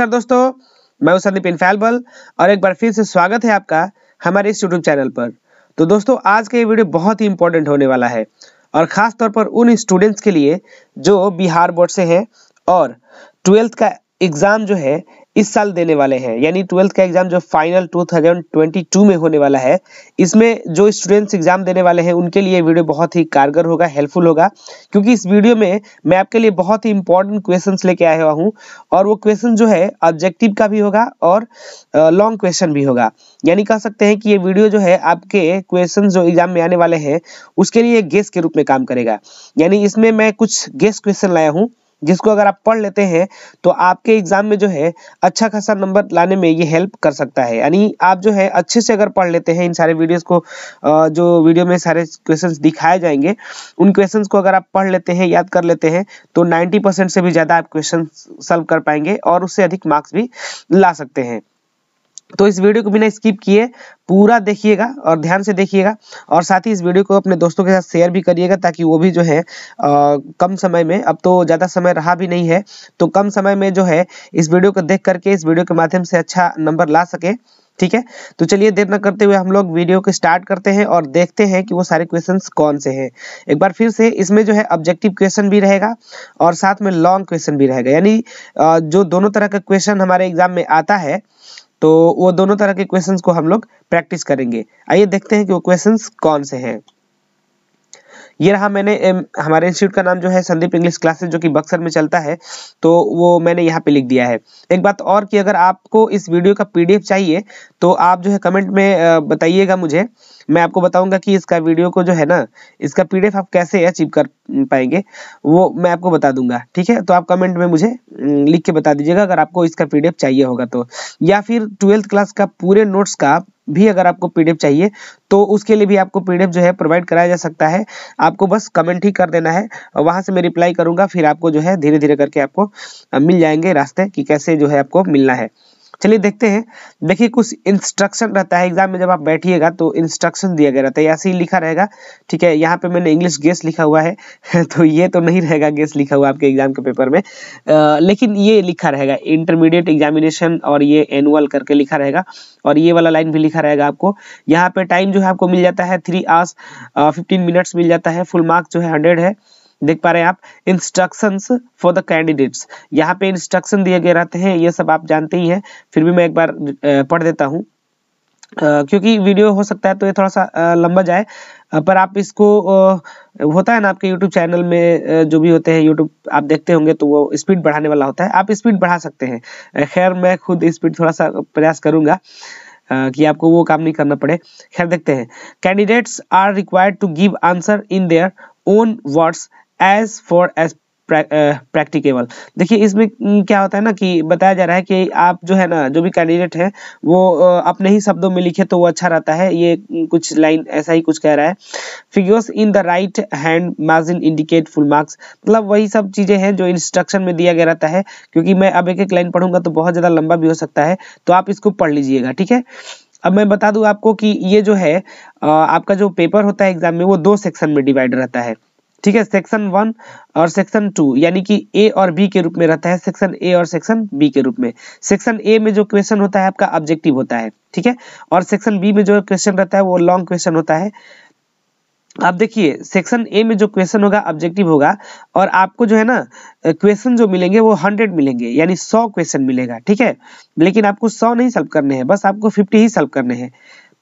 sir दोस्तों मैं हूं संदीप इनफैलबल और एक बार फिर से स्वागत है आपका हमारे इस यूट्यूब चैनल पर तो दोस्तों आज का ये वीडियो बहुत ही इंपॉर्टेंट होने वाला है और ख़ास तौर पर उन स्टूडेंट्स के लिए जो बिहार बोर्ड से हैं और ट्वेल्थ का एग्ज़ाम जो है इस साल देने वाले हैं यानी ट्वेल्थ का एग्जाम जो फाइनल 2022 में होने वाला है इसमें जो स्टूडेंट्स एग्जाम देने वाले हैं उनके लिए वीडियो बहुत ही कारगर होगा हेल्पफुल होगा क्योंकि इस वीडियो में मैं आपके लिए बहुत ही इंपॉर्टेंट क्वेश्चन लेके आया हुआ हूँ और वो क्वेश्चन जो है ऑब्जेक्टिव का भी होगा और लॉन्ग क्वेश्चन भी होगा यानी कह सकते हैं कि ये वीडियो जो है आपके क्वेश्चन जो एग्जाम में आने वाले हैं उसके लिए गेस के रूप में काम करेगा यानी इसमें मैं कुछ गेस क्वेश्चन लाया हूँ जिसको अगर आप पढ़ लेते हैं तो आपके एग्जाम में जो है अच्छा खासा नंबर लाने में ये हेल्प कर सकता है यानी आप जो है अच्छे से अगर पढ़ लेते हैं इन सारे वीडियोस को जो वीडियो में सारे क्वेश्चंस दिखाए जाएंगे उन क्वेश्चंस को अगर आप पढ़ लेते हैं याद कर लेते हैं तो 90 परसेंट से भी ज़्यादा आप क्वेश्चन सॉल्व कर पाएंगे और उससे अधिक मार्क्स भी ला सकते हैं तो इस वीडियो को बिना स्किप किए पूरा देखिएगा और ध्यान से देखिएगा और साथ ही इस वीडियो को अपने दोस्तों के साथ शेयर भी करिएगा ताकि वो भी जो है आ, कम समय में अब तो ज़्यादा समय रहा भी नहीं है तो कम समय में जो है इस वीडियो को देख करके इस वीडियो के माध्यम से अच्छा नंबर ला सके ठीक है तो चलिए देर न करते हुए हम लोग वीडियो को स्टार्ट करते हैं और देखते हैं कि वो सारे क्वेश्चन कौन से हैं एक बार फिर से इसमें जो है ऑब्जेक्टिव क्वेश्चन भी रहेगा और साथ में लॉन्ग क्वेश्चन भी रहेगा यानी जो दोनों तरह का क्वेश्चन हमारे एग्जाम में आता है तो वो दोनों तरह के क्वेश्चंस को हम लोग प्रैक्टिस करेंगे आइए देखते हैं कि वो क्वेश्चंस कौन से हैं ये रहा मैंने हमारे इंस्टीट्यूट का नाम जो है संदीप इंग्लिश क्लासेस जो कि बक्सर में चलता है तो वो मैंने यहाँ पे लिख दिया है एक बात और कि अगर आपको इस वीडियो का पीडीएफ चाहिए तो आप जो है कमेंट में बताइएगा मुझे मैं आपको बताऊंगा कि इसका वीडियो को जो है ना इसका पीडीएफ आप कैसे अचीव कर पाएंगे वो मैं आपको बता दूंगा ठीक है तो आप कमेंट में मुझे लिख के बता दीजिएगा अगर आपको इसका पीडीएफ चाहिए होगा तो या फिर ट्वेल्थ क्लास का पूरे नोट्स का भी अगर आपको पीडीएफ चाहिए तो उसके लिए भी आपको पीडीएफ जो है प्रोवाइड कराया जा सकता है आपको बस कमेंट ही कर देना है और वहां से मैं रिप्लाई करूंगा फिर आपको जो है धीरे धीरे करके आपको मिल जाएंगे रास्ते कि कैसे जो है आपको मिलना है चलिए देखते हैं देखिए कुछ इंस्ट्रक्शन रहता है एग्जाम में जब आप बैठिएगा तो इंस्ट्रक्शन दिया गया रहता है ऐसे ही लिखा रहेगा ठीक है यहाँ पे मैंने इंग्लिश गेस लिखा हुआ है तो ये तो नहीं रहेगा गेस लिखा हुआ आपके एग्जाम के पेपर में आ, लेकिन ये लिखा रहेगा इंटरमीडिएट एग्जामिनेशन और ये एनुअल करके लिखा रहेगा और ये वाला लाइन भी लिखा रहेगा आपको यहाँ पे टाइम जो है आपको मिल जाता है थ्री आवर्स फिफ्टीन मिनट्स मिल जाता है फुल मार्क्स जो है हंड्रेड है देख पा रहे हैं आप इंस्ट्रक्शंस फॉर द कैंडिडेट्स यहाँ पे इंस्ट्रक्शन दिए गए रहते हैं ये सब आप जानते ही हैं फिर भी मैं एक बार पढ़ देता हूँ Uh, क्योंकि वीडियो हो सकता है तो ये थोड़ा सा uh, लंबा जाए पर आप इसको uh, होता है ना आपके YouTube चैनल में जो भी होते हैं YouTube आप देखते होंगे तो वो स्पीड बढ़ाने वाला होता है आप स्पीड बढ़ा सकते हैं खैर मैं खुद स्पीड थोड़ा सा प्रयास करूंगा कि आपको वो काम नहीं करना पड़े खैर देखते हैं candidates are required to give answer in their own words as far as practicable देखिए इसमें क्या होता है ना कि बताया जा रहा है कि आप जो है ना जो भी कैंडिडेट है वो अपने ही शब्दों में लिखे तो वो अच्छा रहता है ये कुछ लाइन ऐसा ही कुछ कह रहा है figures in the right hand margin indicate full marks मतलब वही सब चीज़ें हैं जो इंस्ट्रक्शन में दिया गया रहता है क्योंकि मैं अब एक एक लाइन पढ़ूंगा तो बहुत ज़्यादा लंबा भी हो सकता है तो आप इसको पढ़ लीजिएगा ठीक है अब मैं बता दू आपको कि ये जो है आपका जो पेपर होता है एग्जाम में वो दो सेक्शन में डिवाइड रहता है ठीक है सेक्शन वन और सेक्शन टू यानी कि ए और बी के रूप में रहता है सेक्शन ए और सेक्शन बी के रूप में सेक्शन ए में जो क्वेश्चन होता है आपका ऑब्जेक्टिव होता है ठीक है और सेक्शन बी में जो क्वेश्चन रहता है वो लॉन्ग क्वेश्चन होता है आप देखिए सेक्शन ए में जो क्वेश्चन होगा ऑब्जेक्टिव होगा और आपको जो है ना क्वेश्चन जो मिलेंगे वो हंड्रेड मिलेंगे यानी सौ क्वेश्चन मिलेगा ठीक है लेकिन आपको सौ नहीं सॉल्व करने हैं बस आपको फिफ्टी ही सॉल्व करने हैं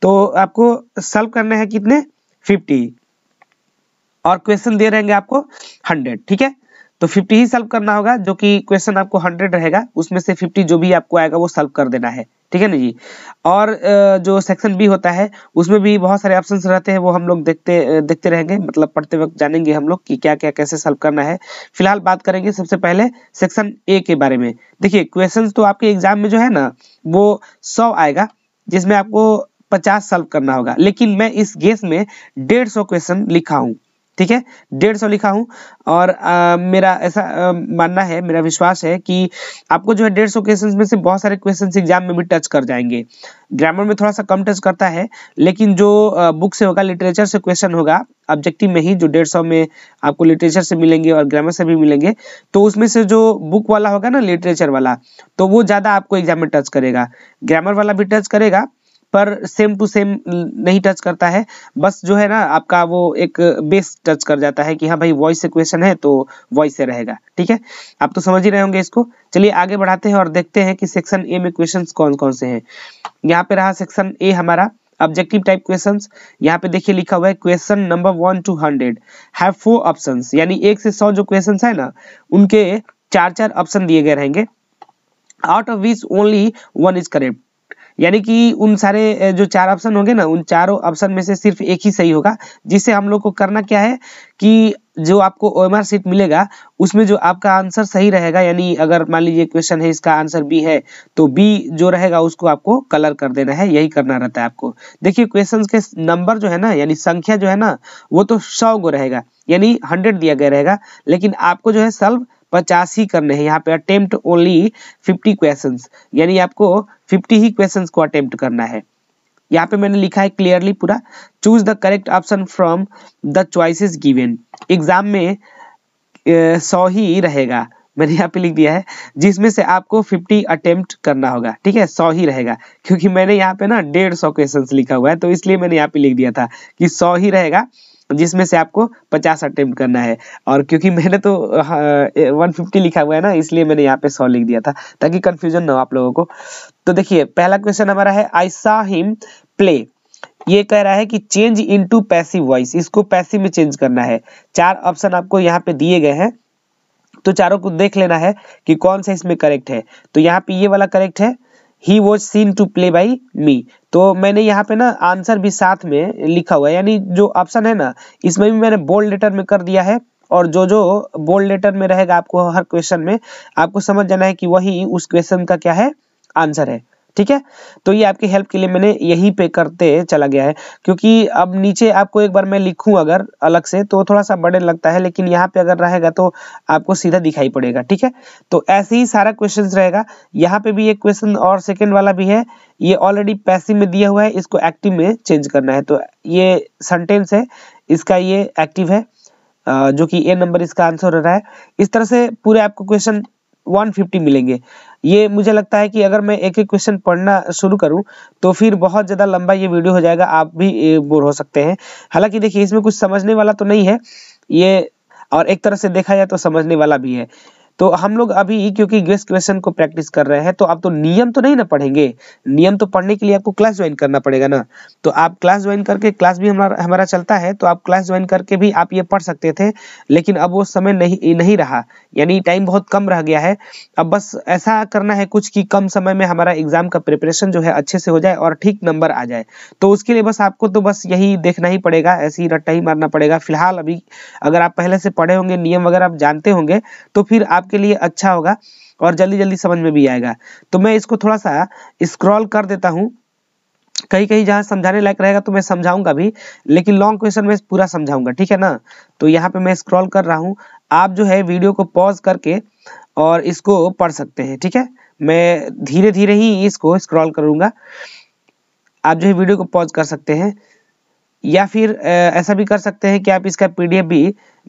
तो आपको सॉल्व करने हैं कितने फिफ्टी और क्वेश्चन दे रहेंगे आपको हंड्रेड ठीक है तो 50 ही सॉल्व करना होगा जो कि क्वेश्चन आपको 100 रहेगा उसमें से 50 जो भी आपको आएगा वो सॉल्व कर देना है ठीक है ना जी और जो सेक्शन बी होता है उसमें भी बहुत सारे ऑप्शन रहते हैं वो हम लोग देखते देखते रहेंगे मतलब पढ़ते वक्त जानेंगे हम लोग कि क्या क्या कैसे सॉल्व करना है फिलहाल बात करेंगे सबसे पहले सेक्शन ए के बारे में देखिए क्वेश्चन तो आपके एग्जाम में जो है ना वो सौ आएगा जिसमें आपको पचास सॉल्व करना होगा लेकिन मैं इस गेस में डेढ़ सौ क्वेश्चन लिखा हूँ ठीक है डेढ़ सौ लिखा हूं और आ, मेरा ऐसा आ, मानना है मेरा विश्वास है कि आपको जो है डेढ़ सौ क्वेश्चन में से बहुत सारे क्वेश्चन एग्जाम में भी टच कर जाएंगे ग्रामर में थोड़ा सा कम टच करता है लेकिन जो बुक से होगा लिटरेचर से क्वेश्चन होगा ऑब्जेक्टिव में ही जो डेढ़ सौ में आपको लिटरेचर से मिलेंगे और ग्रामर से भी मिलेंगे तो उसमें से जो बुक वाला होगा ना लिटरेचर वाला तो वो ज़्यादा आपको एग्जाम में टच करेगा ग्रामर वाला भी टच करेगा पर सेम टू सेम नहीं टच करता है बस जो है ना आपका वो एक बेस टच कर जाता है कि हाँ भाई वॉइस इक्वेशन है तो वॉइस से रहेगा ठीक है आप तो समझ ही रहे होंगे इसको चलिए आगे बढ़ाते हैं और देखते हैं कि सेक्शन ए में क्वेश्चन कौन कौन से हैं यहाँ पे रहा सेक्शन ए हमारा ऑब्जेक्टिव टाइप क्वेश्चन यहाँ पे देखिए लिखा हुआ है question number one two hundred have four option यानी एक से सौ जो क्वेश्चन है ना उनके चार चार ऑप्शन दिए गए रहेंगे out of which only one is correct यानी कि उन सारे जो चार ऑप्शन होंगे ना उन चारों ऑप्शन में से सिर्फ एक ही सही होगा जिससे हम लोग को करना क्या है कि जो आपको ओ एम सीट मिलेगा उसमें जो आपका आंसर सही रहेगा यानी अगर मान लीजिए क्वेश्चन है इसका आंसर बी है तो बी जो रहेगा उसको आपको कलर कर देना है यही करना रहता है आपको देखिए क्वेश्चंस के नंबर जो है ना यानी संख्या जो है ना वो तो सौ गो रहेगा यानी हंड्रेड दिया गया रहेगा लेकिन आपको जो है सल्व पचासी करने हैं यहाँ पे अटेम्प्ट ओनली फिफ्टी क्वेश्चन यानी आपको फिफ्टी ही क्वेश्चन को अटेम्प्ट करना है यहाँ पे मैंने लिखा है क्लियरली पूरा choose the correct option from the choices given exam में सौ ही रहेगा मैंने यहाँ पे लिख दिया है जिसमें से आपको 50 अटेम्प्ट करना होगा ठीक है सौ ही रहेगा क्योंकि मैंने यहाँ पे ना डेढ़ सौ क्वेश्चन लिखा हुआ है तो इसलिए मैंने यहाँ पे लिख दिया था कि सौ ही रहेगा जिसमें से आपको पचास अटेम्प्ट करना है और क्योंकि मैंने तो वन हाँ, फिफ्टी लिखा हुआ है ना इसलिए मैंने यहाँ पे सौ लिख दिया था ताकि कन्फ्यूजन ना हो आप लोगों को तो देखिए पहला क्वेश्चन हमारा है आई सा हिम प्ले ये कह रहा है कि change into passive voice इसको पैसिव में चेंज करना है चार ऑप्शन आपको यहाँ पे दिए गए हैं तो चारों को देख लेना है कि कौन सा इसमें करेक्ट है तो यहाँ पे ये वाला करेक्ट है he was seen to play by me तो मैंने यहाँ पे ना आंसर भी साथ में लिखा हुआ है यानी जो ऑप्शन है ना इसमें भी मैंने बोल्ड लेटर में कर दिया है और जो जो बोल्ड लेटर में रहेगा आपको हर क्वेश्चन में आपको समझ जाना है कि वही उस क्वेश्चन का क्या है आंसर है ठीक है तो ये आपकी हेल्प के लिए मैंने यही पे करते चला गया है क्योंकि अब नीचे आपको एक बार मैं लिखूं अगर अलग से तो थोड़ा सा बड़े लगता है लेकिन यहाँ पे अगर रहेगा तो आपको सीधा दिखाई पड़ेगा ठीक है तो ऐसे ही सारा क्वेश्चन रहेगा यहाँ पे भी एक क्वेश्चन और सेकेंड वाला भी है ये ऑलरेडी पैसिव में दिया हुआ है इसको एक्टिव में चेंज करना है तो ये सेंटेंस है इसका ये एक्टिव है जो कि ए नंबर इसका आंसर हो रहा है इस तरह से पूरे आपको क्वेश्चन 150 मिलेंगे ये मुझे लगता है कि अगर मैं एक एक क्वेश्चन पढ़ना शुरू करूँ तो फिर बहुत ज़्यादा लंबा ये वीडियो हो जाएगा आप भी बोर हो सकते हैं हालांकि देखिए इसमें कुछ समझने वाला तो नहीं है ये और एक तरह से देखा जाए तो समझने वाला भी है तो हम लोग अभी क्योंकि गेस्ट क्वेश्चन को प्रैक्टिस कर रहे हैं तो आप तो नियम तो नहीं ना पढ़ेंगे नियम तो पढ़ने के लिए आपको क्लास ज्वाइन करना पड़ेगा ना तो आप क्लास ज्वाइन करके क्लास भी हमारा हमारा चलता है तो आप क्लास ज्वाइन करके भी आप ये पढ़ सकते थे लेकिन अब वो समय नहीं नहीं रहा यानी टाइम बहुत कम रह गया है अब बस ऐसा करना है कुछ कि कम समय में हमारा एग्जाम का प्रिपरेशन जो है अच्छे से हो जाए और ठीक नंबर आ जाए तो उसके लिए बस आपको तो बस यही देखना ही पड़ेगा ऐसे ही रट्टा ही मारना पड़ेगा फिलहाल अभी अगर आप पहले से पढ़े होंगे नियम वगैरह आप जानते होंगे तो फिर आप आपके लिए अच्छा होगा और जल्दी जल्दी समझ में भी आएगा तो मैं इसको थोड़ा सा स्क्रॉल कर देता हूँ कहीं कहीं जहाँ समझाने लायक रहेगा तो मैं समझाऊंगा भी लेकिन लॉन्ग क्वेश्चन में पूरा समझाऊंगा ठीक है ना तो यहाँ पे मैं स्क्रॉल कर रहा हूँ आप जो है वीडियो को पॉज करके और इसको पढ़ सकते हैं ठीक है मैं धीरे धीरे ही इसको स्क्रॉल करूंगा आप जो है वीडियो को पॉज कर सकते हैं या फिर ऐसा भी कर सकते हैं कि आप इसका पीडीएफ भी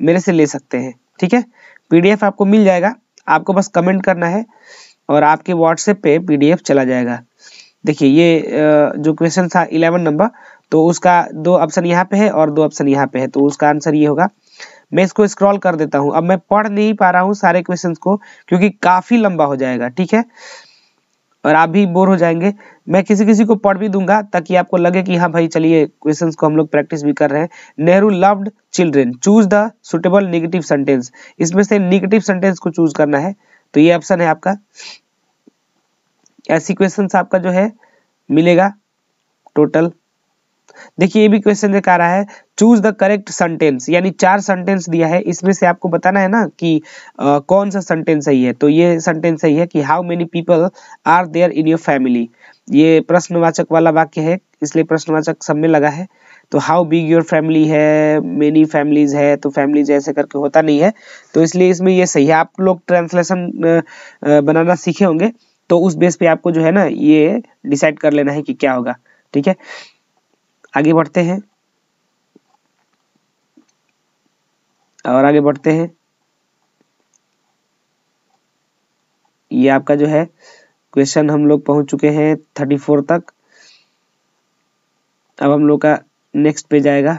मेरे से ले सकते हैं ठीक है पीडीएफ आपको मिल जाएगा आपको बस कमेंट करना है और आपके व्हाट्सएप पे पीडीएफ चला जाएगा देखिए ये जो क्वेश्चन था इलेवन नंबर तो उसका दो ऑप्शन यहाँ पे है और दो ऑप्शन यहाँ पे है तो उसका आंसर ये होगा मैं इसको स्क्रॉल कर देता हूँ अब मैं पढ़ नहीं पा रहा हूँ सारे क्वेश्चन को क्योंकि काफी लंबा हो जाएगा ठीक है और आप भी बोर हो जाएंगे मैं किसी किसी को पढ़ भी दूंगा ताकि आपको लगे कि हाँ भाई चलिए क्वेश्चन को हम लोग प्रैक्टिस भी कर रहे हैं Nehru loved children choose the suitable negative sentence इसमें से निगेटिव सेंटेंस को चूज करना है तो ये ऑप्शन है आपका ऐसी क्वेश्चन आपका जो है मिलेगा टोटल देखिए ये भी क्वेश्चन देखा रहा है चूज द करेक्ट सेंटेंस यानी चार सेंटेंस दिया है इसमें से आपको बताना है ना कि आ, कौन सा सेंटेंस सही है तो ये सेंटेंस सही है कि how many people are there in your family ये प्रश्नवाचक वाला वाक्य है इसलिए प्रश्नवाचक सब में लगा है तो हाउ बिग योर फैमिली है मेनी फैमिलीज है तो फैमिलीज ऐसे करके होता नहीं है तो इसलिए इसमें ये सही है आप लोग ट्रांसलेशन बनाना सीखे होंगे तो उस बेस पे आपको जो है ना ये डिसाइड कर लेना है कि क्या होगा ठीक है आगे बढ़ते हैं और आगे बढ़ते हैं ये आपका जो है क्वेश्चन हम लोग पहुंच चुके हैं थर्टी फोर तक अब हम लोग का नेक्स्ट पेज आएगा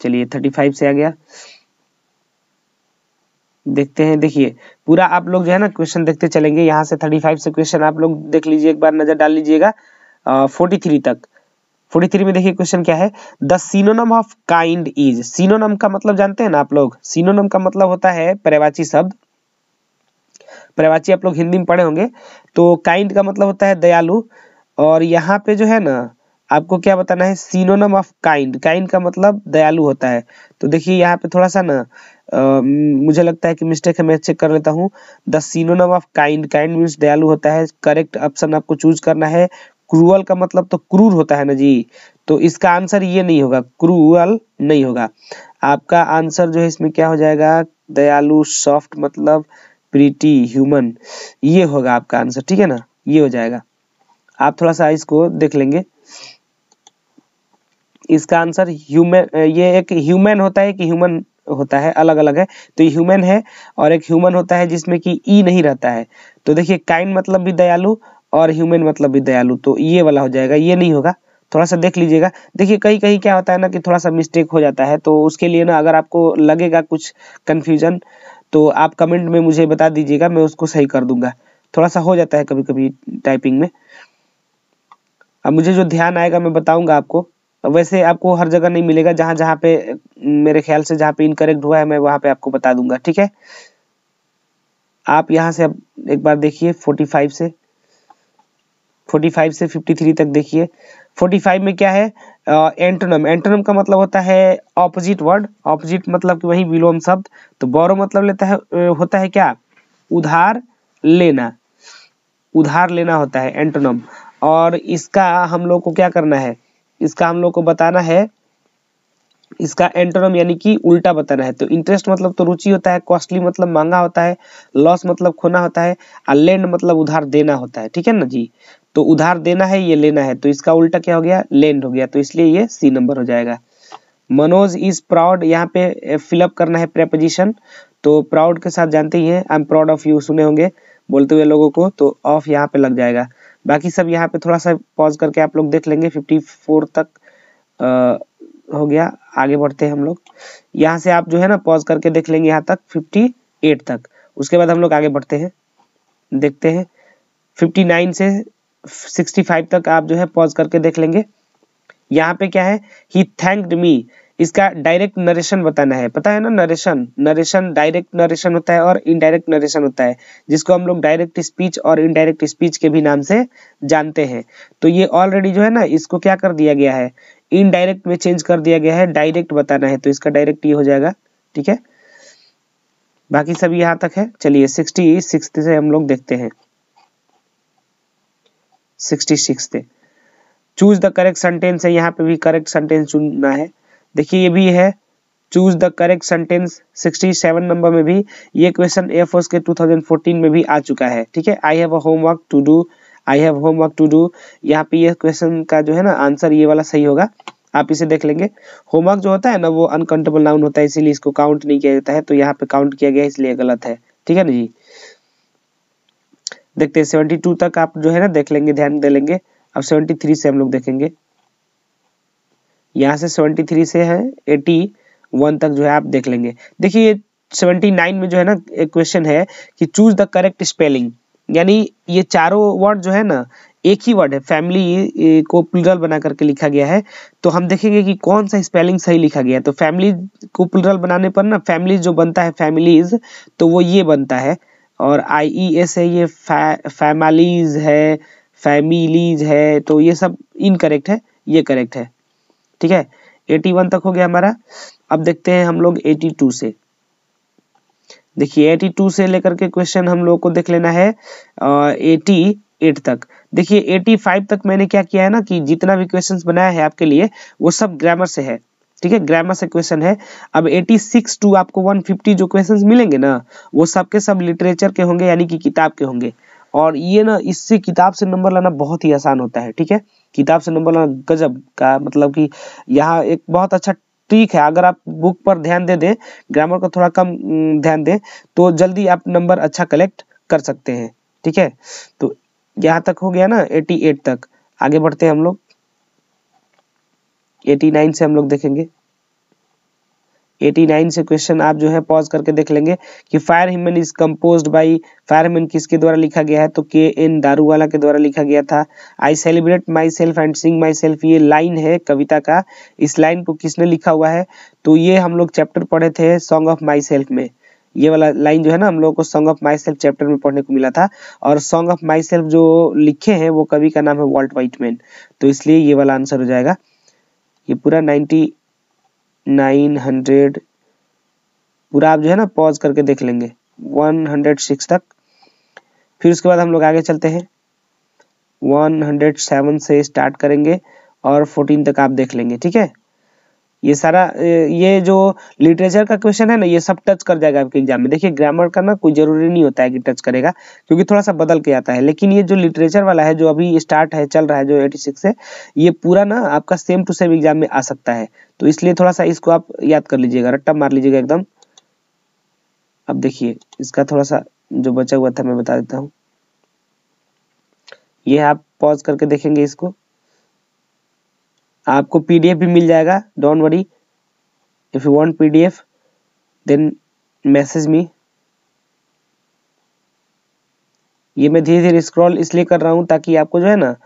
चलिए थर्टी फाइव से आ गया देखते हैं देखिए पूरा आप लोग जो है ना क्वेश्चन देखते चलेंगे यहाँ से थर्टी फाइव से क्वेश्चन आप लोग देख लीजिए एक बार नजर डाल लीजिएगा फोर्टी थ्री तक 43 में देखिए क्वेश्चन क्या है the synonym of kind is synonym का मतलब जानते हैं ना आप लोग सीनोनम का मतलब होता है पर्यावाची शब्द पर्यावाची आप लोग हिंदी में पढ़े होंगे तो काइंड का मतलब होता है दयालु और यहाँ पे जो है ना आपको क्या बताना है सीनोनम ऑफ काइंड काइंड का मतलब दयालु होता है तो देखिए यहाँ पे थोड़ा सा ना आ, मुझे लगता है कि मिस्टेक है मैं चेक कर लेता हूँ the synonym of kind kind means दयालु होता है करेक्ट ऑप्शन आपको चूज करना है क्रूअल का मतलब तो क्रूर होता है ना जी तो इसका आंसर ये नहीं होगा क्रूअल नहीं होगा आपका आंसर जो है इसमें क्या हो जाएगा दयालु सॉफ्ट मतलब प्रीटी ह्यूमन ये होगा आपका आंसर ठीक है ना ये हो जाएगा आप थोड़ा सा इसको देख लेंगे इसका आंसर ह्यूमन ये एक ह्यूमन होता है कि ह्यूमन होता है अलग अलग है तो ह्यूमन है और एक ह्यूमन होता है जिसमें कि ई नहीं रहता है तो देखिए काइंड मतलब भी दयालु और ह्यूमन मतलब भी दयालु तो ये वाला हो जाएगा ये नहीं होगा थोड़ा सा देख लीजिएगा देखिए कहीं कहीं क्या होता है ना कि थोड़ा सा मिस्टेक हो जाता है तो उसके लिए ना अगर आपको लगेगा कुछ कन्फ्यूजन तो आप कमेंट में मुझे बता दीजिएगा मैं उसको सही कर दूंगा थोड़ा सा हो जाता है कभी कभी टाइपिंग में अब मुझे जो ध्यान आएगा मैं बताऊंगा आपको वैसे आपको हर जगह नहीं मिलेगा जहां जहां पे मेरे ख्याल से जहां पे इनकरेक्ट हुआ है मैं वहां पे आपको बता दूंगा ठीक है आप यहां से अब एक बार देखिए 45 से 45 से 53 तक देखिए 45 में क्या है एंटोनम एंटोनम का मतलब होता है ऑपोजिट वर्ड ऑपोजिट मतलब कि वही विलोम शब्द तो बोरो मतलब लेता है होता है क्या उधार लेना उधार लेना होता है एंटोनम और इसका हम लोग को क्या करना है इसका हम लोग को बताना है इसका एंटोनम यानी कि उल्टा बताना है तो इंटरेस्ट मतलब तो रुचि होता है कॉस्टली मतलब महंगा होता है लॉस मतलब खोना होता है और लेंड मतलब उधार देना होता है ठीक है ना जी तो उधार देना है ये लेना है तो इसका उल्टा क्या हो गया लेंड हो गया तो इसलिए ये सी नंबर हो जाएगा मनोज इज प्राउड यहाँ पे फिलअप करना है प्रेपोजिशन तो प्राउड के साथ जानते ही हैं I am proud of you सुने होंगे बोलते हुए लोगों को तो ऑफ यहाँ पे लग जाएगा बाकी सब यहाँ पे थोड़ा सा पॉज करके आप लोग देख लेंगे 54 तक आ, हो गया आगे बढ़ते हैं हम लोग यहाँ से आप जो है ना पॉज करके देख लेंगे यहाँ तक 58 तक उसके बाद हम लोग आगे बढ़ते हैं देखते हैं 59 से 65 तक आप जो है पॉज करके देख लेंगे यहाँ पे क्या है ही थैंक्ड मी इसका डायरेक्ट नरेशन बताना है पता है ना नरेशन नरेशन डायरेक्ट नरेशन होता है और इनडायरेक्ट नरेशन होता है जिसको हम लोग डायरेक्ट स्पीच और इनडायरेक्ट स्पीच के भी नाम से जानते हैं तो ये ऑलरेडी जो है ना इसको क्या कर दिया गया है इनडायरेक्ट में चेंज कर दिया गया है डायरेक्ट बताना है तो इसका डायरेक्ट ये हो जाएगा ठीक है बाकी सब यहाँ तक है चलिए सिक्सटी सिक्सटी से हम लोग देखते हैं 66 थे चूज द करेक्ट सेंटेंस है यहाँ पे भी करेक्ट सेंटेंस चुनना है देखिए ये भी है choose the correct sentence 67 number में भी ये क्वेश्चन एयर फोर्स के 2014 में भी आ चुका है ठीक है I have a homework to do I have homework to do यहाँ पे ये क्वेश्चन का जो है ना आंसर ये वाला सही होगा आप इसे देख लेंगे होमवर्क जो होता है ना वो अनकाउंटेबल नाउन होता है इसीलिए इसको काउंट नहीं किया जाता है तो यहाँ पे काउंट किया गया इसलिए गलत है ठीक है ना जी देखते हैं सेवेंटी टू तक आप जो है ना देख लेंगे ध्यान दे लेंगे अब सेवेंटी थ्री से हम लोग देखेंगे यहाँ से सेवेंटी थ्री से है एटी वन तक जो है आप देख लेंगे देखिए सेवेंटी नाइन में जो है ना एक क्वेश्चन है कि चूज द करेक्ट स्पेलिंग यानी ये चारों वर्ड जो है ना एक ही वर्ड है फैमिली को प्लूरल बना करके लिखा गया है तो हम देखेंगे कि कौन सा स्पेलिंग सही लिखा गया है तो फैमिली को प्लूरल बनाने पर ना फैमिली जो बनता है फैमिलीज तो वो ये बनता है और एस e है ये फैमिलीज है फैमिलीज है तो ये सब इनकरेक्ट है ये करेक्ट है ठीक है 81 तक हो गया हमारा अब देखते हैं हम लोग 82 से देखिए 82 से लेकर के क्वेश्चन हम लोग को देख लेना है एटी एट तक देखिए 85 तक मैंने क्या किया है ना कि जितना भी क्वेश्चंस बनाया है आपके लिए वो सब ग्रामर से है ठीक है ग्रामर से क्वेश्चन है अब 86 टू आपको 150 जो क्वेश्चंस मिलेंगे ना वो सबके सब लिटरेचर के होंगे यानी कि किताब के होंगे और ये ना इससे किताब से नंबर लाना बहुत ही आसान होता है ठीक है किताब से नंबर लाना गजब का मतलब कि यहाँ एक बहुत अच्छा ट्रिक है अगर आप बुक पर ध्यान दे दें ग्रामर को थोड़ा कम ध्यान दें तो जल्दी आप नंबर अच्छा कलेक्ट कर सकते हैं ठीक है तो यहाँ तक हो गया ना 88 तक आगे बढ़ते हैं हम लोग 89 से हम लोग देखेंगे 89 से क्वेश्चन आप जो है पॉज करके देख लेंगे कि fire human is compose by fire human किसके द्वारा लिखा गया है तो के एन दारूवाला के द्वारा लिखा गया था I celebrate myself and sing myself ये लाइन है कविता का इस लाइन को किसने लिखा हुआ है तो ये हम लोग चैप्टर पढ़े थे सॉन्ग ऑफ माई सेल्फ में ये वाला लाइन जो है ना हम लोग को song of myself chapter में पढ़ने को मिला था और सॉन्ग ऑफ माई सेल्फ जो लिखे हैं वो कवि का नाम है वॉल्ट वाइटमैन तो इसलिए ये वाला आंसर हो जाएगा ये पूरा नाइन्टी नाइन हंड्रेड पूरा आप जो है ना पॉज करके देख लेंगे वन हंड्रेड सिक्स तक फिर उसके बाद हम लोग आगे चलते हैं वन हंड्रेड सेवन से स्टार्ट करेंगे और फोर्टीन तक आप देख लेंगे ठीक है ये सारा ये जो लिटरेचर का क्वेश्चन है ना ये सब टच कर जाएगा आपके एग्जाम में देखिए ग्रामर का ना कोई जरूरी नहीं होता है कि टच करेगा क्योंकि थोड़ा सा बदल के आता है लेकिन ये जो लिटरेचर वाला है जो अभी स्टार्ट है चल रहा है जो एटी सिक्स है ये पूरा ना आपका सेम टू सेम एग्जाम में आ सकता है तो इसलिए थोड़ा सा इसको आप याद कर लीजिएगा रट्टा मार लीजिएगा एकदम अब देखिए इसका थोड़ा सा जो बचा हुआ था मैं बता देता हूँ ये आप पॉज करके देखेंगे इसको आपको पीडीएफ भी मिल जाएगा don't worry if you want PDF then message me ये मैं धीरे धीरे स्क्रॉल इसलिए कर रहा हूँ ताकि आपको जो है ना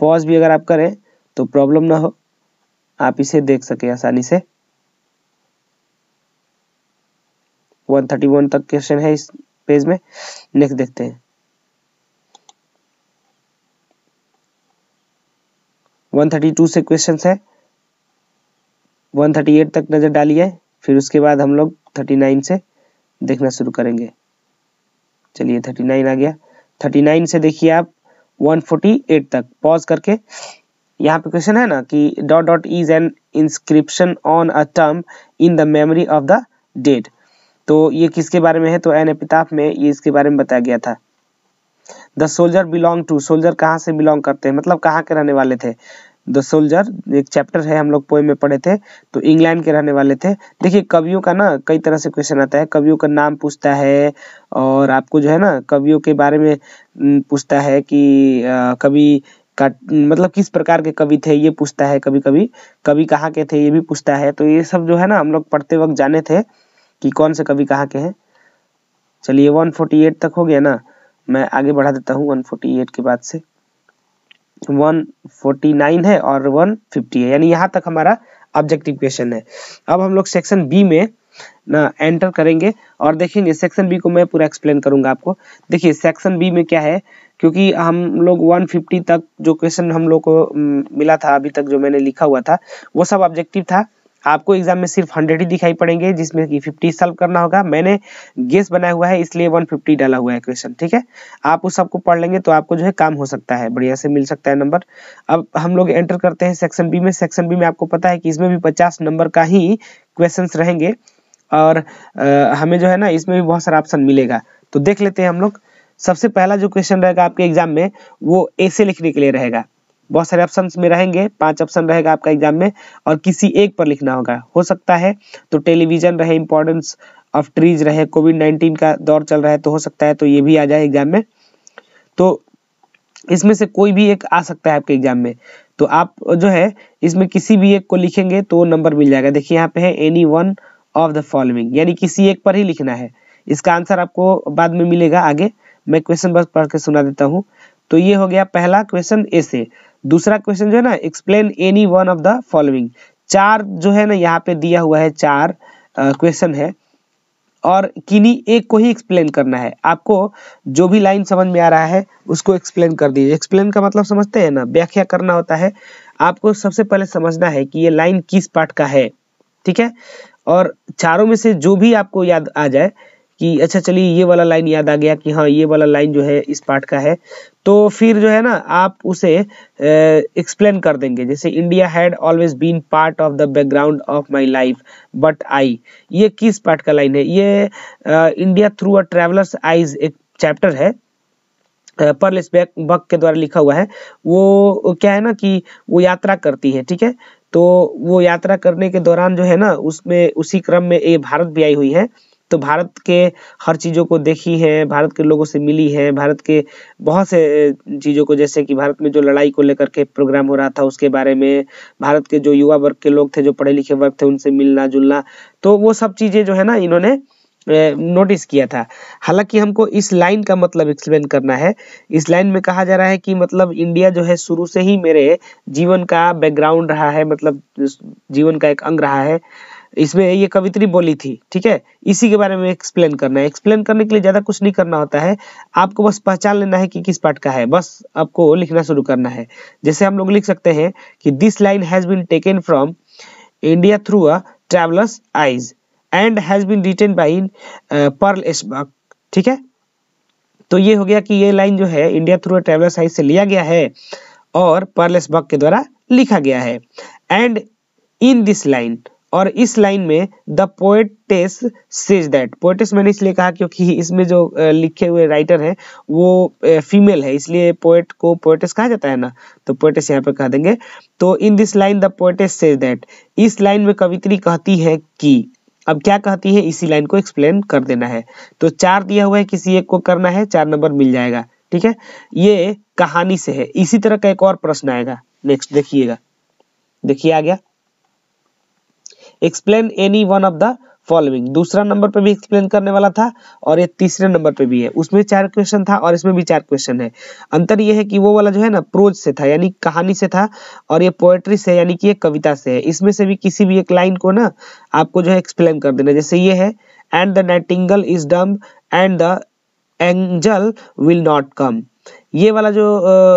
पॉज भी अगर आप करें तो प्रॉब्लम ना हो आप इसे देख सके आसानी से 131 तक क्वेश्चन है इस पेज में नेक्स्ट देखते हैं 132 से क्वेश्चन है 138 तक नज़र डालिए फिर उसके बाद हम लोग 39 से देखना शुरू करेंगे चलिए 39 आ गया 39 से देखिए आप 148 तक पॉज करके यहाँ पे क्वेश्चन है ना कि dot dot is an inscription on a term in the memory of the date तो ये किसके बारे में है तो एन एपिताफ में ये इसके बारे में बताया गया था the soldier belong to soldier कहाँ से बिलोंग करते हैं मतलब कहाँ के रहने वाले थे द सोल्जर एक चैप्टर है हम लोग पोए में पढ़े थे तो इंग्लैंड के रहने वाले थे देखिए कवियों का ना कई तरह से क्वेश्चन आता है कवियों का नाम पूछता है और आपको जो है ना कवियों के बारे में पूछता है कि कवि का मतलब किस प्रकार के कवि थे ये पूछता है कभी कभी कवि कहाँ के थे ये भी पूछता है तो ये सब जो है ना हम लोग पढ़ते वक्त जाने थे कि कौन से कवि कहाँ के हैं चलिए वन तक हो गया ना मैं आगे बढ़ा देता हूँ 148 के बाद से 149 है और 150 है यानी यहाँ तक हमारा ऑब्जेक्टिव क्वेश्चन है अब हम लोग सेक्शन बी में ना एंटर करेंगे और देखेंगे सेक्शन बी को मैं पूरा एक्सप्लेन करूंगा आपको देखिए सेक्शन बी में क्या है क्योंकि हम लोग 150 तक जो क्वेश्चन हम लोग को मिला था अभी तक जो मैंने लिखा हुआ था वो सब ऑब्जेक्टिव था आपको एग्जाम में सिर्फ हंड्रेड ही दिखाई पड़ेंगे जिसमें कि फिफ्टी सॉल्व करना होगा मैंने गेस बनाया हुआ है इसलिए वन फिफ्टी डाला हुआ है क्वेश्चन ठीक है आप उस सबको पढ़ लेंगे तो आपको जो है काम हो सकता है बढ़िया से मिल सकता है नंबर अब हम लोग एंटर करते हैं सेक्शन बी में सेक्शन बी में आपको पता है कि इसमें भी पचास नंबर का ही क्वेश्चन रहेंगे और आ, हमें जो है ना इसमें भी बहुत सारा ऑप्शन मिलेगा तो देख लेते हैं हम लोग सबसे पहला जो क्वेश्चन रहेगा आपके एग्जाम में वो ऐसे लिखने के लिए रहेगा बहुत सारे ऑप्शन में रहेंगे पांच ऑप्शन रहेगा आपका एग्जाम में और किसी एक पर लिखना होगा हो सकता है तो टेलीविजन रहे इंपॉर्टेंस ऑफ ट्रीज रहे कोविड नाइनटीन का दौर चल रहा है तो हो सकता है तो ये भी आ जाए एग्जाम में तो इसमें से कोई भी एक आ सकता है आपके एग्जाम में तो आप जो है इसमें किसी भी एक को लिखेंगे तो नंबर मिल जाएगा देखिए यहाँ पे है any one of the following यानी किसी एक पर ही लिखना है इसका आंसर आपको बाद में मिलेगा आगे मैं क्वेश्चन बस पढ़ के सुना देता हूँ तो ये हो गया पहला क्वेश्चन ए से दूसरा क्वेश्चन जो है ना explain any one of the following चार जो है ना यहाँ पे दिया हुआ है चार क्वेश्चन uh, है और किन्हीं एक को ही एक्सप्लेन करना है आपको जो भी लाइन समझ में आ रहा है उसको एक्सप्लेन कर दीजिए एक्सप्लेन का मतलब समझते हैं ना व्याख्या करना होता है आपको सबसे पहले समझना है कि ये लाइन किस पार्ट का है ठीक है और चारों में से जो भी आपको याद आ जाए कि अच्छा चलिए ये वाला लाइन याद आ गया कि हाँ ये वाला लाइन जो है इस पार्ट का है तो फिर जो है ना आप उसे एक्सप्लेन कर देंगे जैसे India had always been part of the background of my life but I ये किस पार्ट का लाइन है ये आ, India through a traveller's eyes एक चैप्टर है परलेस बक के द्वारा लिखा हुआ है वो क्या है ना कि वो यात्रा करती है ठीक है तो वो यात्रा करने के दौरान जो है ना उसमें उसी क्रम में ये भारत भी आई हुई है तो भारत के हर चीज़ों को देखी है भारत के लोगों से मिली है भारत के बहुत से चीज़ों को जैसे कि भारत में जो लड़ाई को लेकर के प्रोग्राम हो रहा था उसके बारे में भारत के जो युवा वर्ग के लोग थे जो पढ़े लिखे वर्ग थे उनसे मिलना जुलना तो वो सब चीज़ें जो है ना इन्होंने नोटिस किया था हालांकि हमको इस लाइन का मतलब एक्सप्लेन करना है इस लाइन में कहा जा रहा है कि मतलब इंडिया जो है शुरू से ही मेरे जीवन का बैकग्राउंड रहा है मतलब जीवन का एक अंग रहा है इसमें ये कवित्री बोली थी ठीक है इसी के बारे में एक्सप्लेन करना है एक्सप्लेन करने के लिए ज्यादा कुछ नहीं करना होता है आपको बस पहचान लेना है कि किस पार्ट का है बस आपको लिखना शुरू करना है जैसे हम लोग लिख सकते हैं कि this line has been taken from India through a traveller's eyes and has been written by Pearl S Buck ठीक है तो ये हो गया कि ये लाइन जो है इंडिया थ्रू ट्रेवलर्स आइज से लिया गया है और पर्ल एसबाग के द्वारा लिखा गया है एंड इन दिस लाइन और इस लाइन में the poetess says that poetess मैंने इसलिए कहा क्योंकि इसमें जो लिखे हुए राइटर है वो फीमेल है इसलिए पोएट को पोएटेस कहा जाता है ना तो पोएटेस यहाँ पे कह देंगे तो in this line the poetess says that इस लाइन में कवित्री कहती है कि अब क्या कहती है इसी लाइन को एक्सप्लेन कर देना है तो चार दिया हुआ है किसी एक को करना है चार नंबर मिल जाएगा ठीक है ये कहानी से है इसी तरह का एक और प्रश्न आएगा नेक्स्ट देखिएगा देखिए आ गया explain any one of the following दूसरा नंबर पे भी एक्सप्लेन करने वाला था और ये तीसरे नंबर पे भी है उसमें चार क्वेश्चन था और इसमें भी चार क्वेश्चन है अंतर ये है कि वो वाला जो है ना प्रोज से था यानी कहानी से था और ये पोएट्री से यानी कि ये कविता से है इसमें से भी किसी भी एक लाइन को ना आपको जो है एक्सप्लेन कर देना जैसे ये है and the nightingale is dumb and the angel will not come ये वाला जो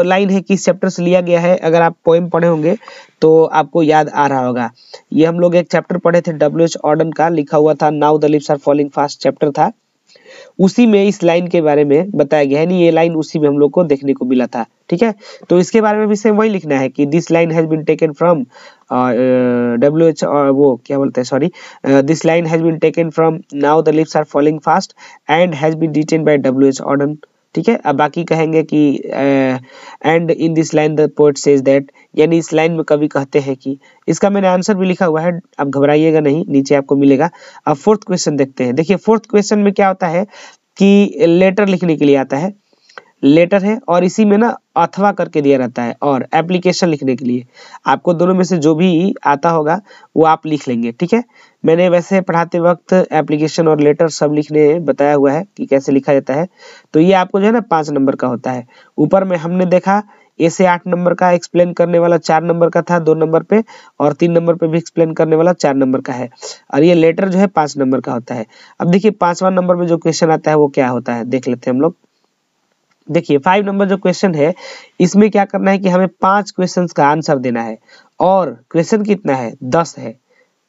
लाइन है किस चैप्टर से लिया गया है अगर आप पोएम पढ़े होंगे तो आपको याद आ रहा होगा ये हम लोग एक चैप्टर पढ़े थे डब्ल्यू एच ऑर्डन का लिखा हुआ था now the lips are falling fast chapter था उसी में इस लाइन के बारे में बताया गया है नहीं ये लाइन उसी में हम लोग को देखने को मिला था ठीक है तो इसके बारे में भी सेम वही लिखना है कि this line has been taken from W H वो क्या बोलते हैं sorry this line has been taken from now the lips are falling fast and has been written by W H Auden ठीक है अब बाकी कहेंगे कि and in this line the poet says that यानी इस लाइन में कभी कहते हैं कि इसका मैंने आंसर भी लिखा हुआ है आप घबराइएगा नहीं नीचे आपको मिलेगा अब फोर्थ क्वेश्चन देखते हैं देखिए फोर्थ क्वेश्चन में क्या होता है कि लेटर लिखने के लिए आता है लेटर है और इसी में ना अथवा करके दिया रहता है और एप्लीकेशन लिखने के लिए आपको दोनों में से जो भी आता होगा वो आप लिख लेंगे ठीक है मैंने वैसे पढ़ाते वक्त एप्लीकेशन और लेटर सब लिखने बताया हुआ है कि कैसे लिखा जाता है तो ये आपको जो है ना पांच नंबर का होता है ऊपर में हमने देखा ए से आठ नंबर का एक्सप्लेन करने वाला चार नंबर का था दो नंबर पे और तीन नंबर पे भी एक्सप्लेन करने वाला चार नंबर का है और ये लेटर जो है पांच नंबर का होता है अब देखिए पांचवा नंबर में जो क्वेश्चन आता है वो क्या होता है देख लेते हैं हम लोग देखिए फाइव नंबर जो क्वेश्चन है इसमें क्या करना है कि हमें पांच क्वेश्चंस का आंसर देना है और क्वेश्चन कितना है दस है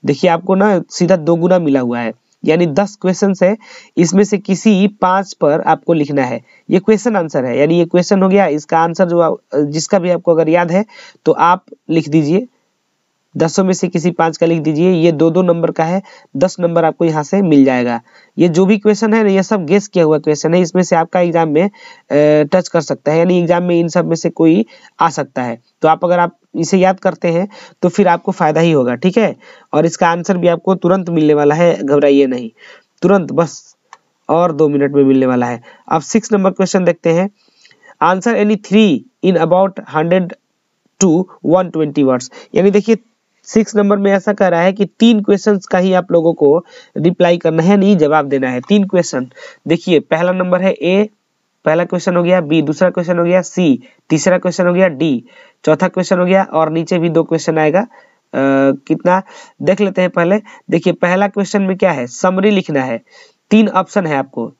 देखिए आपको ना सीधा दो गुना मिला हुआ है यानी दस क्वेश्चन है इसमें से किसी पांच पर आपको लिखना है ये क्वेश्चन आंसर है यानी ये क्वेश्चन हो गया इसका आंसर जो जिसका भी आपको अगर याद है तो आप लिख दीजिए दसों में से किसी पांच का लिख दीजिए ये दो दो नंबर का है दस नंबर आपको यहाँ से मिल जाएगा ये जो भी क्वेश्चन है ना ये सब गेस किया हुआ क्वेश्चन है इसमें से आपका एग्जाम में टच कर सकता है यानी एग्जाम में इन सब में से कोई आ सकता है तो आप अगर आप इसे याद करते हैं तो फिर आपको फायदा ही होगा ठीक है और इसका आंसर भी आपको तुरंत मिलने वाला है घबराइए नहीं तुरंत बस और दो मिनट में मिलने वाला है अब सिक्स नंबर क्वेश्चन देखते हैं answer any three in about hundred to one twenty words यानी देखिए सिक्स नंबर में ऐसा कह रहा है कि तीन क्वेश्चन का ही आप लोगों को रिप्लाई करना है नहीं जवाब देना है तीन क्वेश्चन देखिए पहला नंबर है ए पहला क्वेश्चन हो गया बी दूसरा क्वेश्चन हो गया सी तीसरा क्वेश्चन हो गया डी चौथा क्वेश्चन हो गया और नीचे भी दो क्वेश्चन आएगा आ, कितना देख लेते हैं पहले देखिए पहला क्वेश्चन में क्या है समरी लिखना है तीन ऑप्शन है आपको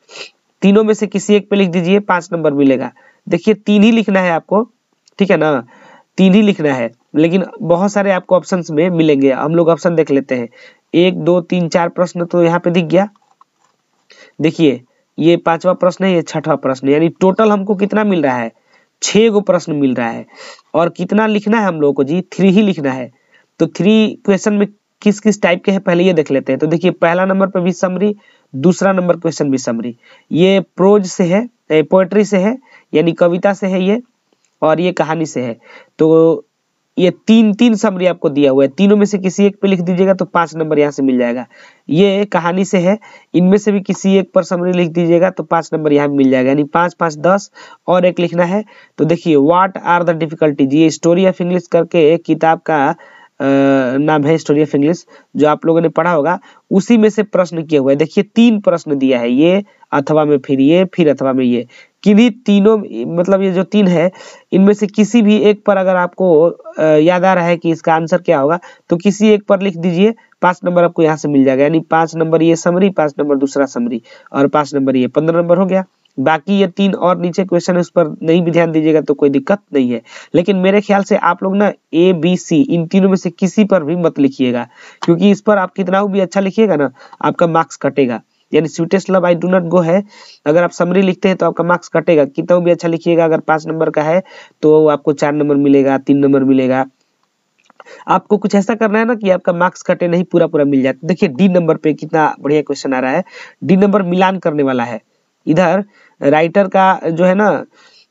तीनों में से किसी एक पे लिख दीजिए पांच नंबर मिलेगा देखिए तीन ही लिखना है आपको ठीक है ना तीन ही लिखना है लेकिन बहुत सारे आपको ऑप्शन में मिलेंगे हम लोग ऑप्शन देख लेते हैं एक दो तीन चार प्रश्न तो यहाँ पे दिख गया देखिए ये पांचवा प्रश्न है ये छठवा प्रश्न यानी टोटल हमको कितना मिल रहा है छह गो प्रश्न मिल रहा है और कितना लिखना है हम लोगों को जी थ्री ही लिखना है तो थ्री क्वेश्चन में किस किस टाइप के हैं पहले ये देख लेते हैं तो देखिए पहला नंबर पर भी समरी दूसरा नंबर क्वेश्चन भी समरी ये प्रोज से है पोएट्री से है यानी कविता से है ये और ये कहानी से है तो ये तीन तीन समरी आपको दिया हुआ है तीनों में से किसी एक पे लिख दीजिएगा तो पांच नंबर यहाँ से मिल जाएगा ये कहानी से है इनमें से भी किसी एक पर समरी लिख दीजिएगा तो पांच नंबर यहाँ मिल जाएगा यानी पांच पांच दस और एक लिखना है तो देखिए वाट आर द डिफिकल्टीज ये स्टोरी ऑफ इंग्लिश करके किताब का नाम है स्टोरी ऑफ इंग्लिश जो आप लोगों ने पढ़ा होगा उसी में से प्रश्न किया हुआ है देखिए तीन प्रश्न दिया है ये अथवा में फिर ये फिर अथवा में ये किन्हीं तीनों मतलब ये जो तीन है इनमें से किसी भी एक पर अगर आपको याद आ रहा है कि इसका आंसर क्या होगा तो किसी एक पर लिख दीजिए पांच नंबर आपको यहाँ से मिल जाएगा यानी पांच नंबर ये समरी पांच नंबर दूसरा समरी और पांच नंबर ये पंद्रह नंबर हो गया बाकी ये तीन और नीचे क्वेश्चन है उस पर नहीं भी ध्यान दीजिएगा तो कोई दिक्कत नहीं है लेकिन मेरे ख्याल से आप लोग ना ए बी सी इन तीनों में से किसी पर भी मत लिखिएगा क्योंकि इस पर आप कितना भी अच्छा लिखिएगा ना आपका मार्क्स कटेगा यानी sweetest love I do not go है अगर आप समरी लिखते हैं तो आपका मार्क्स कटेगा कितना भी अच्छा लिखिएगा अगर पांच नंबर का है तो आपको चार नंबर मिलेगा तीन नंबर मिलेगा आपको कुछ ऐसा करना है ना कि आपका मार्क्स कटे नहीं पूरा पूरा मिल जाए देखिए डी नंबर पे कितना बढ़िया क्वेश्चन आ रहा है डी नंबर मिलान करने वाला है इधर राइटर का जो है ना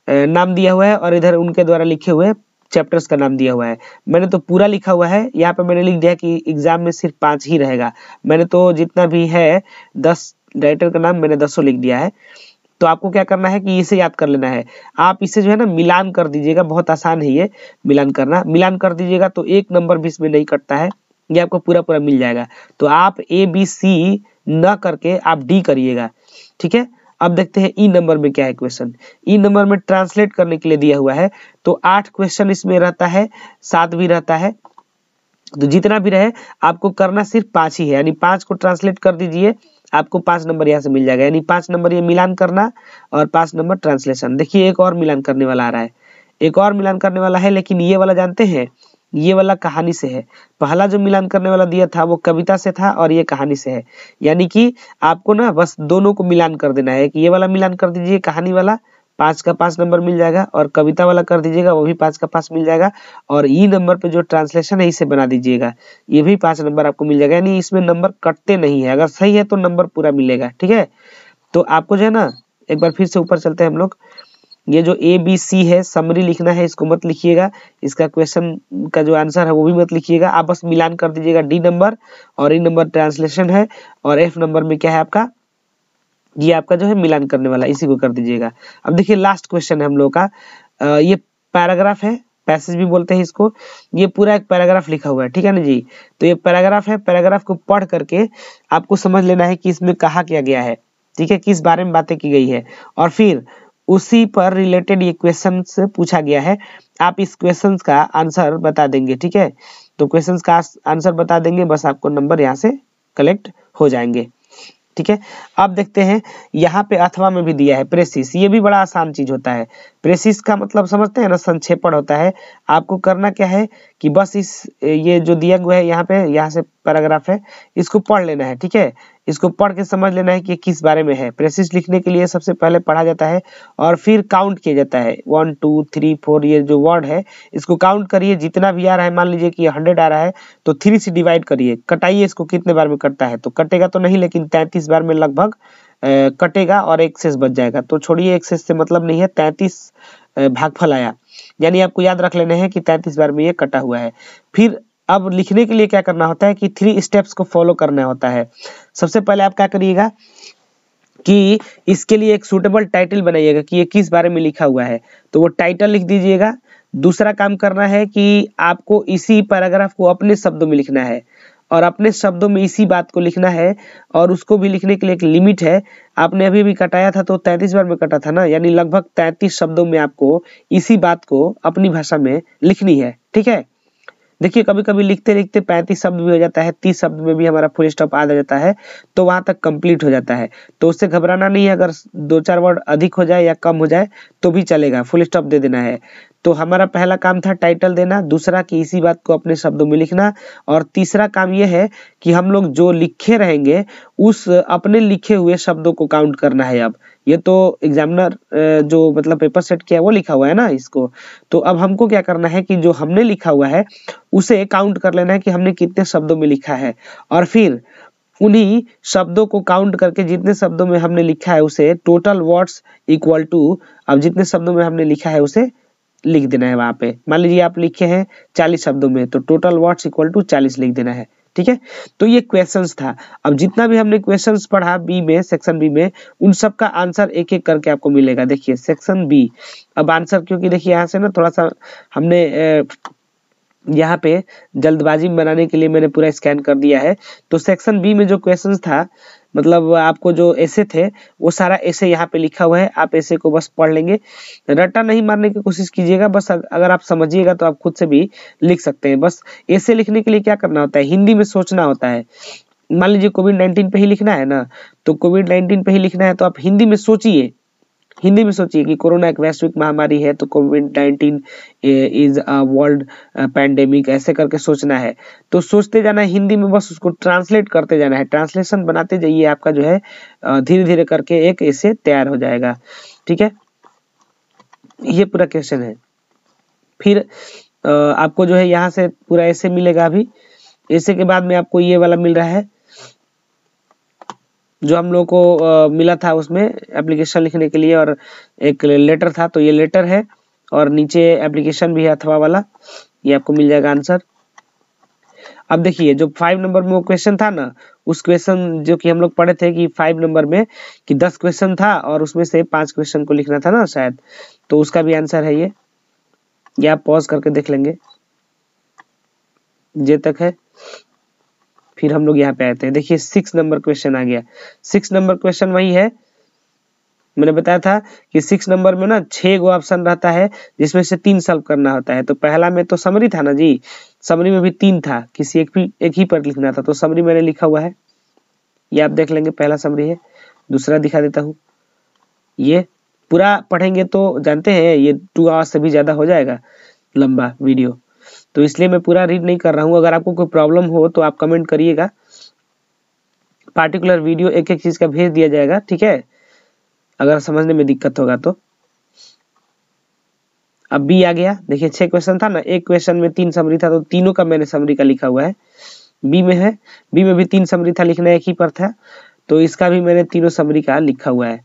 नाम दिया हुआ है और इधर उनके द्वारा लिखे हुए चैप्टर्स का नाम दिया हुआ है मैंने तो पूरा लिखा हुआ है यहाँ पे मैंने लिख दिया कि एग्जाम में सिर्फ पांच ही रहेगा मैंने तो जितना भी है दस राइटर का नाम मैंने दसों लिख दिया है तो आपको क्या करना है कि इसे याद कर लेना है आप इसे जो है ना मिलान कर दीजिएगा बहुत आसान है ये मिलान करना मिलान कर दीजिएगा तो एक नंबर भी इसमें नहीं कटता है ये आपको पूरा पूरा मिल जाएगा तो आप ए बी सी न करके आप डी करिएगा ठीक है अब देखते हैं ई e नंबर में क्या है क्वेश्चन ई नंबर में ट्रांसलेट करने के लिए दिया हुआ है तो आठ क्वेश्चन इसमें रहता है सात भी रहता है तो जितना भी रहे आपको करना सिर्फ पांच ही है यानी पांच को ट्रांसलेट कर दीजिए आपको पांच नंबर यहाँ से मिल जाएगा यानी पांच नंबर ये मिलान करना और पांच नंबर ट्रांसलेशन देखिए एक और मिलान करने वाला आ रहा है एक और मिलान करने वाला है लेकिन ये वाला जानते हैं ये वाला कहानी से है पहला जो मिलान करने वाला दिया था वो कविता से था और ये कहानी से है यानी कि आपको ना बस दोनों को मिलान कर देना है कि ये वाला मिलान कर दीजिए कहानी वाला पांच का पांच नंबर मिल जाएगा और कविता वाला कर दीजिएगा वो भी पांच का पांच मिल जाएगा और ई नंबर पे जो ट्रांसलेशन है इसे बना दीजिएगा ये भी पांच नंबर आपको मिल जाएगा यानी इसमें नंबर कटते नहीं है अगर सही है तो नंबर पूरा मिलेगा ठीक है तो आपको जो है ना एक बार फिर से ऊपर चलते हैं हम लोग ये जो ए बी सी है समरी लिखना है इसको मत लिखिएगा इसका क्वेश्चन का जो आंसर है वो भी मत लिखिएगा आप बस मिलान कर दीजिएगा डी नंबर और ई नंबर ट्रांसलेशन है और एफ नंबर में क्या है आपका ये आपका जो है मिलान करने वाला इसी को कर दीजिएगा अब देखिए लास्ट क्वेश्चन है हम लोग का आ, ये पैराग्राफ है पैसेज भी बोलते हैं इसको ये पूरा एक पैराग्राफ लिखा हुआ है ठीक है ना जी तो ये पैराग्राफ है पैराग्राफ को पढ़ करके आपको समझ लेना है कि इसमें कहा क्या गया है ठीक है किस बारे में बातें की गई है और फिर उसी पर रिलेटेड ये क्वेश्चन पूछा गया है आप इस क्वेश्चन का आंसर बता देंगे ठीक है तो क्वेश्चन का आंसर बता देंगे बस आपको नंबर यहाँ से कलेक्ट हो जाएंगे ठीक है अब देखते हैं यहाँ पे अथवा में भी दिया है प्रेसिस ये भी बड़ा आसान चीज होता है प्रेसिस का मतलब समझते हैं ना संक्षेपण होता है आपको करना क्या है कि बस इस ये जो दिया हुआ है यहाँ पे यहाँ से पैराग्राफ है इसको पढ़ लेना है ठीक है इसको पढ़ के समझ लेना है कि किस बारे में है प्रेसिस लिखने के लिए सबसे पहले पढ़ा जाता है और फिर काउंट किया जाता है वन टू थ्री फोर ये जो वर्ड है इसको काउंट करिए जितना भी आ रहा है मान लीजिए कि हंड्रेड आ रहा है तो थ्री से डिवाइड करिए कटाइए इसको कितने बार में कटता है तो कटेगा तो नहीं लेकिन तैंतीस बार में लगभग कटेगा और एक्सेस बच जाएगा तो छोड़िए एक्सेस से मतलब नहीं है तैंतीस भागफल आया यानी आपको याद रख लेना है कि तैंतीस बार में ये कटा हुआ है फिर अब लिखने के लिए क्या करना होता है कि थ्री स्टेप्स को फॉलो करना होता है सबसे पहले आप क्या करिएगा कि इसके लिए एक सूटेबल टाइटल बनाइएगा कि ये किस बारे में लिखा हुआ है तो वो टाइटल लिख दीजिएगा दूसरा काम करना है कि आपको इसी पैराग्राफ को अपने शब्दों में लिखना है और अपने शब्दों में इसी बात को लिखना है और उसको भी लिखने के लिए एक लिमिट है आपने अभी भी कटाया था तो 33 बार में कटा था ना यानी लगभग 33 शब्दों में आपको इसी बात को अपनी भाषा में लिखनी है ठीक है देखिए कभी कभी लिखते लिखते पैंतीस शब्द भी हो जाता है तीस शब्द में भी हमारा फुल स्टॉप आ जाता है तो वहां तक कंप्लीट हो जाता है तो उससे घबराना नहीं है अगर दो चार वर्ड अधिक हो जाए या कम हो जाए तो भी चलेगा फुल स्टॉप दे देना है तो हमारा पहला काम था टाइटल देना दूसरा कि इसी बात को अपने शब्दों में लिखना और तीसरा काम यह है कि हम लोग जो लिखे रहेंगे उस अपने लिखे हुए शब्दों को काउंट करना है अब ये तो एग्जामिनर जो मतलब पेपर सेट किया वो लिखा हुआ है ना इसको तो अब हमको क्या करना है कि जो हमने लिखा हुआ है उसे काउंट कर लेना है कि हमने कितने शब्दों में लिखा है और फिर उन्हीं शब्दों को काउंट करके जितने शब्दों में हमने लिखा है उसे टोटल वर्ड्स इक्वल टू अब जितने शब्दों में हमने लिखा है उसे लिख देना है वहां पे मान लीजिए आप लिखे हैं चालीस शब्दों में तो टोटल वर्ड्स इक्वल टू चालीस लिख देना है ठीक है तो ये क्वेश्चंस था अब जितना भी हमने क्वेश्चंस पढ़ा बी में सेक्शन बी में उन सब का आंसर एक एक करके आपको मिलेगा देखिए सेक्शन बी अब आंसर क्योंकि देखिए यहाँ से ना थोड़ा सा हमने ए, यहाँ पे जल्दबाजी बनाने के लिए मैंने पूरा स्कैन कर दिया है तो सेक्शन बी में जो क्वेश्चंस था मतलब आपको जो ऐसे थे वो सारा ऐसे यहाँ पे लिखा हुआ है आप ऐसे को बस पढ़ लेंगे रट्टा नहीं मारने की कोशिश कीजिएगा बस अगर आप समझिएगा तो आप खुद से भी लिख सकते हैं बस ऐसे लिखने के लिए क्या करना होता है हिंदी में सोचना होता है मान लीजिए कोविड नाइन्टीन पे ही लिखना है ना तो कोविड नाइन्टीन पे ही लिखना है तो आप हिंदी में सोचिए हिंदी में सोचिए कि कोरोना एक वैश्विक महामारी है तो COVID nineteen is a world pandemic ऐसे करके सोचना है तो सोचते जाना है हिंदी में बस उसको ट्रांसलेट करते जाना है ट्रांसलेशन बनाते जाइए आपका जो है धीरे धीरे करके एक ऐसे तैयार हो जाएगा ठीक है ये पूरा क्वेश्चन है फिर आपको जो है यहाँ से पूरा ऐसे मिलेगा अभी ऐसे के बाद में आपको ये वाला मिल रहा है जो हम लोग को आ, मिला था उसमें एप्लीकेशन लिखने के लिए और एक लेटर था तो ये लेटर है और नीचे एप्लीकेशन भी है अथवा वाला ये आपको मिल जाएगा आंसर अब देखिए जो फाइव नंबर में वो क्वेश्चन था ना उस क्वेश्चन जो कि हम लोग पढ़े थे कि फाइव नंबर में कि दस क्वेश्चन था और उसमें से पांच क्वेश्चन को लिखना था ना शायद तो उसका भी आंसर है ये या आप पॉज करके देख लेंगे जे तक है फिर हम लोग यहाँ पे आते हैं देखिए सिक्स नंबर क्वेश्चन आ गया सिक्स नंबर क्वेश्चन वही है मैंने बताया था कि सिक्स नंबर में ना छह गो ऑप्शन रहता है जिसमें से तीन सॉल्व करना होता है तो पहला में तो समरी था ना जी समरी में भी तीन था किसी एक भी एक ही पर लिखना था तो समरी मैंने लिखा हुआ है ये आप देख लेंगे पहला समरी है दूसरा दिखा देता हूँ ये पूरा पढ़ेंगे तो जानते हैं ये टू आवर्स से भी ज्यादा हो जाएगा लंबा वीडियो तो इसलिए मैं पूरा रीड नहीं कर रहा हूँ अगर आपको कोई प्रॉब्लम हो तो आप कमेंट करिएगा पार्टिकुलर वीडियो एक एक चीज का भेज दिया जाएगा ठीक है अगर समझने में दिक्कत होगा तो अब बी आ गया देखिए छह क्वेश्चन था ना एक क्वेश्चन में तीन समरी था तो तीनों का मैंने समरी का लिखा हुआ है बी में है बी में भी तीन समरी था लिखना एक ही पर था तो इसका भी मैंने तीनों समरी का लिखा हुआ है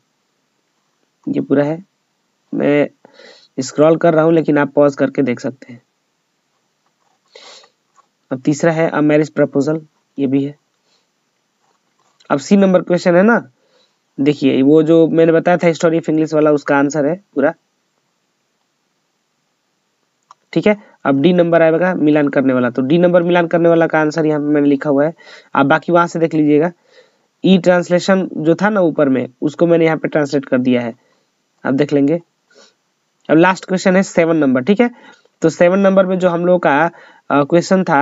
ये पूरा है मैं स्क्रॉल कर रहा हूँ लेकिन आप पॉज करके देख सकते हैं अब तीसरा है अ मैरिज प्रपोजल ये भी है अब सी नंबर क्वेश्चन है ना देखिए वो जो मैंने बताया था हिस्टोरी ऑफ इंग्लिश वाला उसका आंसर है पूरा ठीक है अब डी नंबर आएगा मिलान करने वाला तो डी नंबर मिलान करने वाला का आंसर यहाँ पे मैंने लिखा हुआ है आप बाकी वहां से देख लीजिएगा ई e ट्रांसलेशन जो था ना ऊपर में उसको मैंने यहाँ पे ट्रांसलेट कर दिया है आप देख लेंगे अब लास्ट क्वेश्चन है सेवन नंबर ठीक है तो सेवन नंबर में जो हम लोग का क्वेश्चन था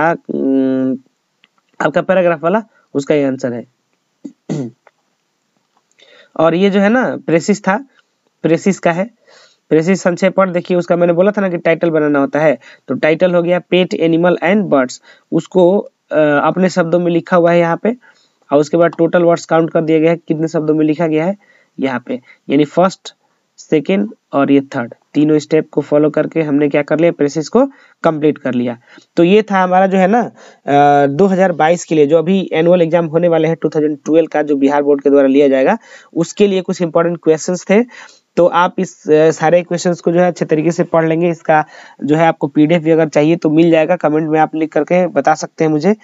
आपका पैराग्राफ वाला उसका ये आंसर है और ये जो है ना प्रेसिस था प्रेसिस का है प्रेसिस संक्षेपण देखिए उसका मैंने बोला था ना कि टाइटल बनाना होता है तो टाइटल हो गया पेट एनिमल एंड बर्ड्स उसको अपने शब्दों में लिखा हुआ है यहाँ पे और उसके बाद टोटल वर्ड्स काउंट कर दिया गया है कितने शब्दों में लिखा गया है यहाँ पे यानी फर्स्ट सेकेंड और ये थर्ड तीनों स्टेप को फॉलो करके हमने क्या कर लिया प्रेसिस को कंप्लीट कर लिया तो ये था हमारा जो है ना आ, 2022 के लिए जो अभी एनुअल एग्जाम होने वाले हैं 2012 का जो बिहार बोर्ड के द्वारा लिया जाएगा उसके लिए कुछ इंपॉर्टेंट क्वेश्चंस थे तो आप इस सारे क्वेश्चंस को जो है अच्छे तरीके से पढ़ लेंगे इसका जो है आपको पी भी अगर चाहिए तो मिल जाएगा कमेंट में आप लिख करके बता सकते हैं मुझे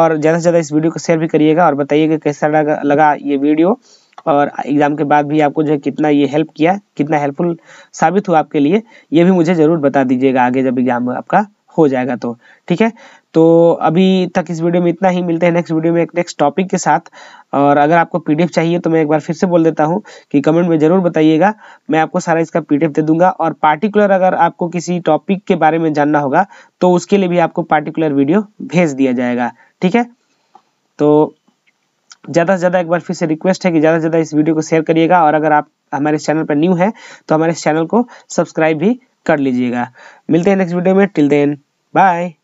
और ज़्यादा से ज़्यादा इस वीडियो को शेयर भी करिएगा और बताइएगा कैसा लगा लगा ये वीडियो और एग्जाम के बाद भी आपको जो है कितना ये हेल्प किया कितना हेल्पफुल साबित हुआ आपके लिए ये भी मुझे ज़रूर बता दीजिएगा आगे जब एग्जाम आपका हो जाएगा तो ठीक है तो अभी तक इस वीडियो में इतना ही मिलते हैं नेक्स्ट वीडियो में एक नेक्स्ट टॉपिक के साथ और अगर आपको पीडीएफ चाहिए तो मैं एक बार फिर से बोल देता हूँ कि कमेंट में जरूर बताइएगा मैं आपको सारा इसका पीडीएफ दे दूंगा और पार्टिकुलर अगर आपको किसी टॉपिक के बारे में जानना होगा तो उसके लिए भी आपको पार्टिकुलर वीडियो भेज दिया जाएगा ठीक है तो ज़्यादा से ज़्यादा एक बार फिर से रिक्वेस्ट है कि ज़्यादा से ज़्यादा इस वीडियो को शेयर करिएगा और अगर आप हमारे चैनल पर न्यू है तो हमारे चैनल को सब्सक्राइब भी कर लीजिएगा मिलते हैं नेक्स्ट वीडियो में टिल देन बाय